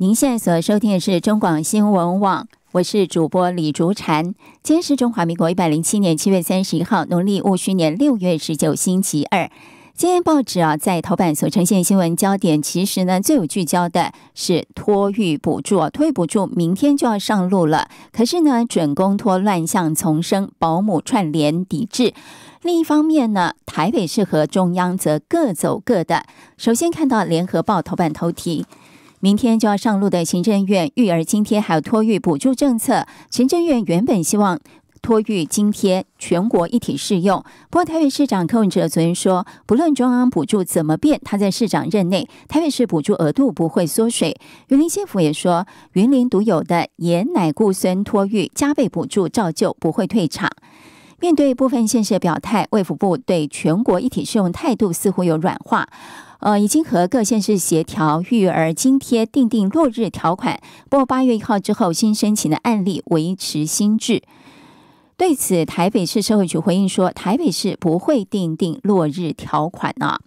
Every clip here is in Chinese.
您现在所收听的是中广新闻网，我是主播李竹婵。今天是中华民国一百零七年七月三十一号，农历戊戌年六月十九，星期二。今天报纸啊，在头版所呈现新闻焦点，其实呢，最有聚焦的是托育补助，托育补助明天就要上路了。可是呢，准公托乱象丛生，保姆串联抵制。另一方面呢，台北市和中央则各走各的。首先看到联合报头版头题。明天就要上路的行政院育儿津贴还有托育补助政策，行政院原本希望托育津贴全国一体适用，不过台北市长柯文哲昨天说，不论中央补助怎么变，他在市长任内，台北市补助额度不会缩水。云林县府也说，云林独有的爷奶固孙托育加倍补助照旧不会退场。面对部分县市表态，卫福部对全国一体适用态度似乎有软化，呃，已经和各县市协调育儿津贴订定落日条款，不过八月一号之后新申请的案例维持新制。对此，台北市社会局回应说，台北市不会订定落日条款啊。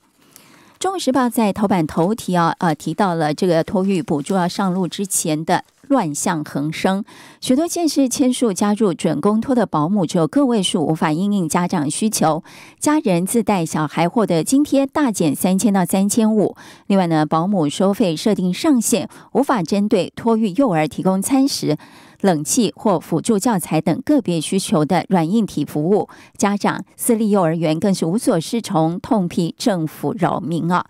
《中国时报》在头版头题啊，呃，提到了这个托育补助要上路之前的。乱象横生，许多县市签数加入准公托的保姆只有个位数，无法应应家长需求。家人自带小孩获得津贴大减三千到三千五。另外呢，保姆收费设定上限，无法针对托育幼儿提供餐食、冷气或辅助教材等个别需求的软硬体服务。家长私立幼儿园更是无所适从，痛批政府扰民啊！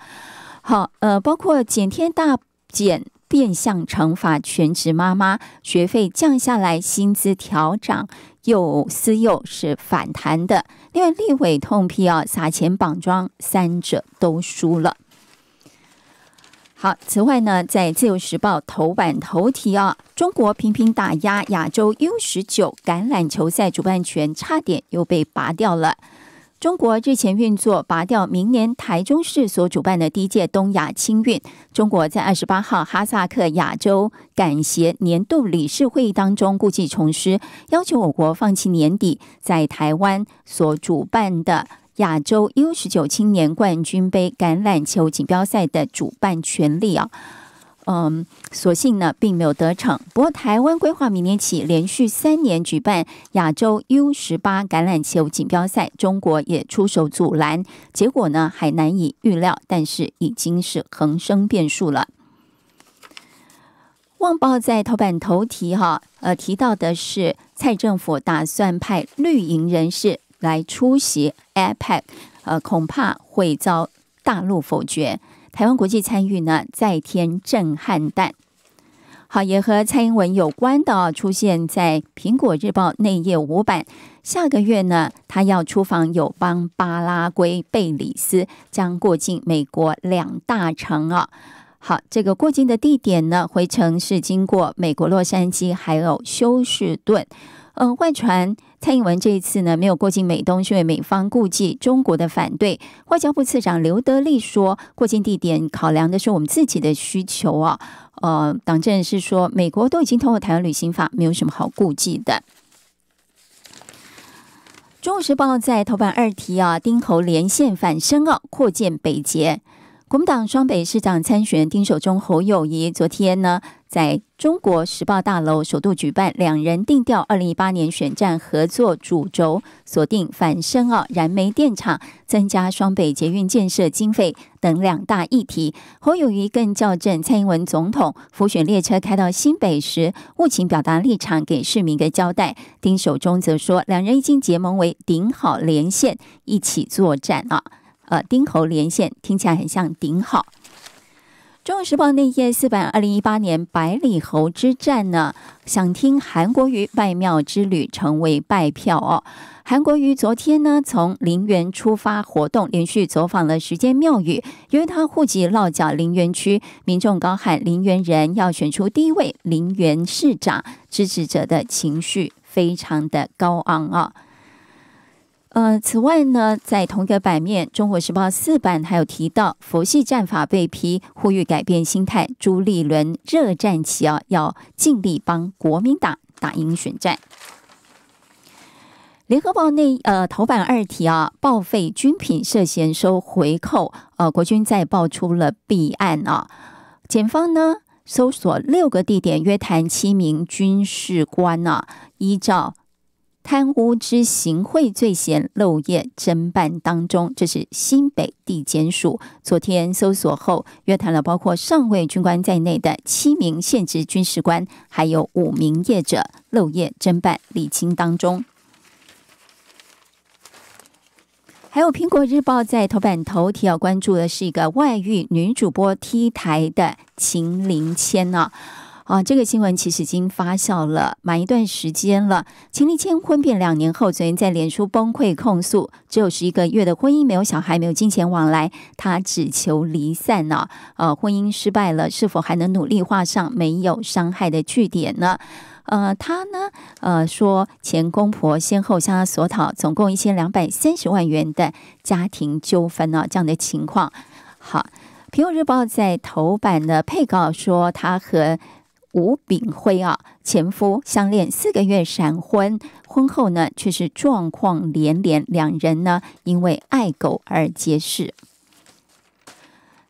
好，呃，包括津贴大减。变相惩罚全职妈妈，学费降下来，薪资调涨，又私幼是反弹的。另外，立伟痛批啊，撒钱绑桩，三者都输了。好，此外呢，在《自由时报》头版头题啊，中国频频打压亚洲 U 十九橄榄球赛主办权，差点又被拔掉了。中国日前运作拔掉明年台中市所主办的第一届东亚青运。中国在二十八号哈萨克亚洲敢协年度理事会议当中，故技重施，要求我国放弃年底在台湾所主办的亚洲 U 十九青年冠军杯橄榄球锦标赛的主办权利啊。嗯，所幸呢，并没有得逞。不过，台湾规划明年起连续三年举办亚洲 U 十八橄榄球锦标赛，中国也出手阻拦，结果呢，还难以预料。但是，已经是横生变数了。《旺报》在头版头题哈，呃，提到的是，蔡政府打算派绿营人士来出席 iPad，呃，恐怕会遭大陆否决。台湾国际参与呢，再添震撼弹。好，也和蔡英文有关的，出现在《苹果日报》内页五版。下个月呢，他要出访友邦巴拉圭、贝里斯，将过境美国两大城啊。好，这个过境的地点呢，回程是经过美国洛杉矶，还有休士顿。嗯，外传。蔡英文这一次呢，没有过境美东，是因为美方顾忌中国的反对。外交部次长刘德利说，过境地点考量的是我们自己的需求啊。呃，党政是说，美国都已经通过台湾旅行法，没有什么好顾忌的。《中国时报》在头版二提啊，丁猴连线反声澳扩建北捷。国民党双北市长参选丁守中、侯友谊昨天呢，在中国时报大楼首度举办两人定调二零一八年选战合作主轴，锁定反深澳燃煤电厂、增加双北捷运建设经费等两大议题。侯友谊更校正蔡英文总统浮选列车开到新北时，务请表达立场给市民一个交代。丁守中则说，两人已经结盟为顶好连线，一起作战啊。呃，丁侯连线听起来很像顶好。《中国时报》内页四版，二零一八年百里侯之战呢？想听韩国瑜拜庙之旅成为拜票哦。韩国瑜昨天呢，从陵园出发，活动连续走访了十间庙宇。由于他户籍落脚陵园区，民众高喊陵园人要选出第一位陵园市长，支持者的情绪非常的高昂啊。呃，此外呢，在同个版面，《中国时报》四版还有提到“佛系战法”被批，呼吁改变心态。朱立伦热战旗啊，要尽力帮国民党打赢选战。《联合报》内呃头版二题啊，报废军品涉嫌收回扣，呃，国军再爆出了弊案啊，检方呢搜索六个地点，约谈七名军事官呐，依照。贪污之行贿罪嫌漏夜侦办当中，这是新北地检署昨天搜索后约谈了包括上位军官在内的七名现职军事官，还有五名业者漏夜侦办理清当中。还有《苹果日报》在头版头条要关注的是一个外遇女主播 T 台的秦林千啊。啊，这个新闻其实已经发酵了蛮一段时间了。秦立谦婚变两年后，昨天在脸书崩溃控诉，只有十一个月的婚姻，没有小孩，没有金钱往来，他只求离散啊！呃，婚姻失败了，是否还能努力画上没有伤害的句点呢？呃，他呢，呃，说前公婆先后向他索讨总共一千两百三十万元的家庭纠纷呢，这样的情况。好，苹果日报在头版的配稿说，他和吴炳辉啊，前夫相恋四个月闪婚，婚后呢却是状况连连，两人呢因为爱狗而结识。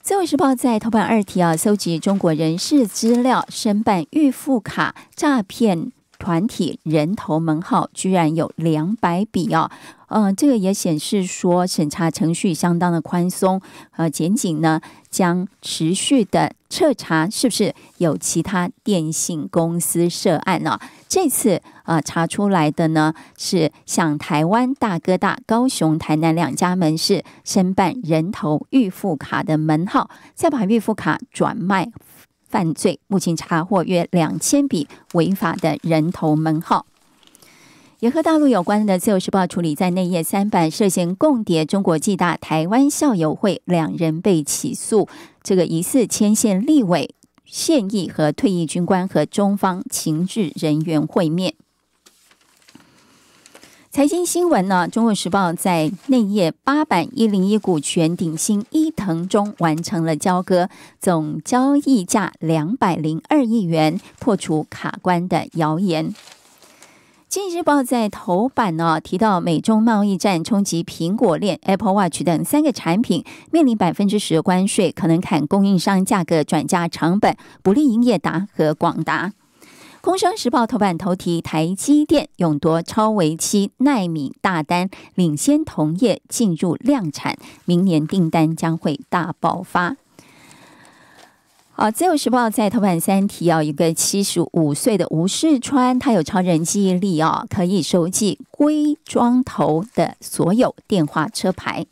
自由时报在头版二提啊，搜集中国人事资料申办预付卡诈骗团体人头门号，居然有两百笔哦。嗯，这个也显示说审查程序相当的宽松，呃，检警呢将持续的。彻查是不是有其他电信公司涉案呢？这次呃查出来的呢，是向台湾大哥大高雄、台南两家门市申办人头预付卡的门号，再把预付卡转卖犯罪。目前查获约两千笔违法的人头门号，也和大陆有关的《自由时报》处理在内页三版，涉嫌共谍中国暨大台湾校友会两人被起诉。这个疑似牵线立委、现役和退役军官和中方情治人员会面。财经新闻呢？中国时报在内页八板一零一股权鼎新伊藤中完成了交割，总交易价两百零二亿元，破除卡关的谣言。《经济日报》在头版呢提到，美中贸易战冲击苹果链，Apple Watch 等三个产品面临百分之十关税，可能砍供应商价格转嫁成本，不利英业达和广达。《工商时报》头版头题：台积电勇夺超为期耐米大单，领先同业进入量产，明年订单将会大爆发。啊，《自由时报》在头版三提要一个七十五岁的吴世川，他有超人记忆力哦，可以收集龟庄头的所有电话车牌。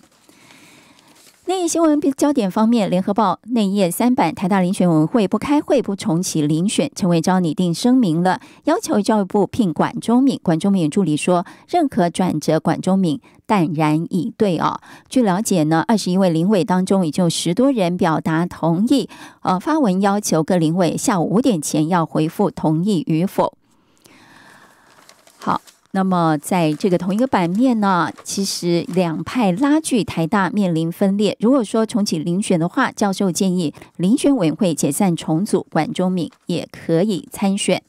内页新闻焦点方面，联合报内页三版，台大遴选委员会不开会不重启遴选，陈伟昭拟定声明了，要求教育部聘管中敏。管中敏助理说认可转折，管中敏。淡然以对啊。据了解呢，二十一位领委当中，也就十多人表达同意。呃，发文要求各领委下午五点前要回复同意与否。好。那么，在这个同一个版面呢，其实两派拉锯，台大面临分裂。如果说重启遴选的话，教授建议遴选委员会解散重组，管中敏也可以参选。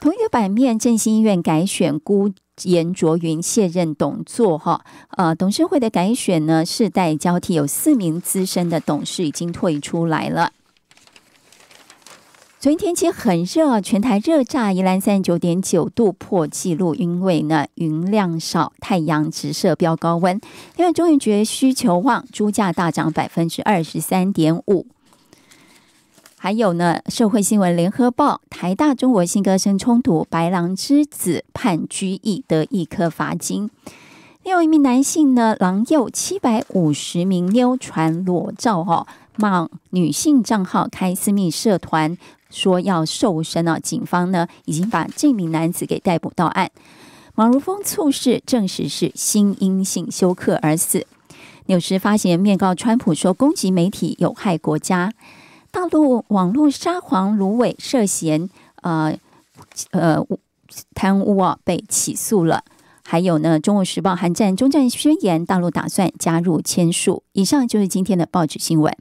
同一个版面，振兴医院改选，辜延卓云卸任董座，哈，呃，董事会的改选呢，世代交替，有四名资深的董事已经退出来了。昨天天气很热，全台热炸，宜兰三十九点九度破纪录。因为呢，云量少，太阳直射，飙高温。因为中元节需求旺，猪价大涨百分之二十三点五。还有呢，社会新闻，《联合报》台大中国新歌声冲突，白狼之子判拘役得一颗罚金。另外一名男性呢，狼幼七百五十名妞传裸照哦，冒女性账号开私密社团。说要瘦身啊！警方呢已经把这名男子给逮捕到案。马如峰猝逝，证实是心因性休克而死。纽时发言人面告川普说，攻击媒体有害国家。大陆网络沙皇卢伟涉嫌呃呃贪污啊，被起诉了。还有呢，《中国时报》韩战中战宣言，大陆打算加入签署。以上就是今天的报纸新闻。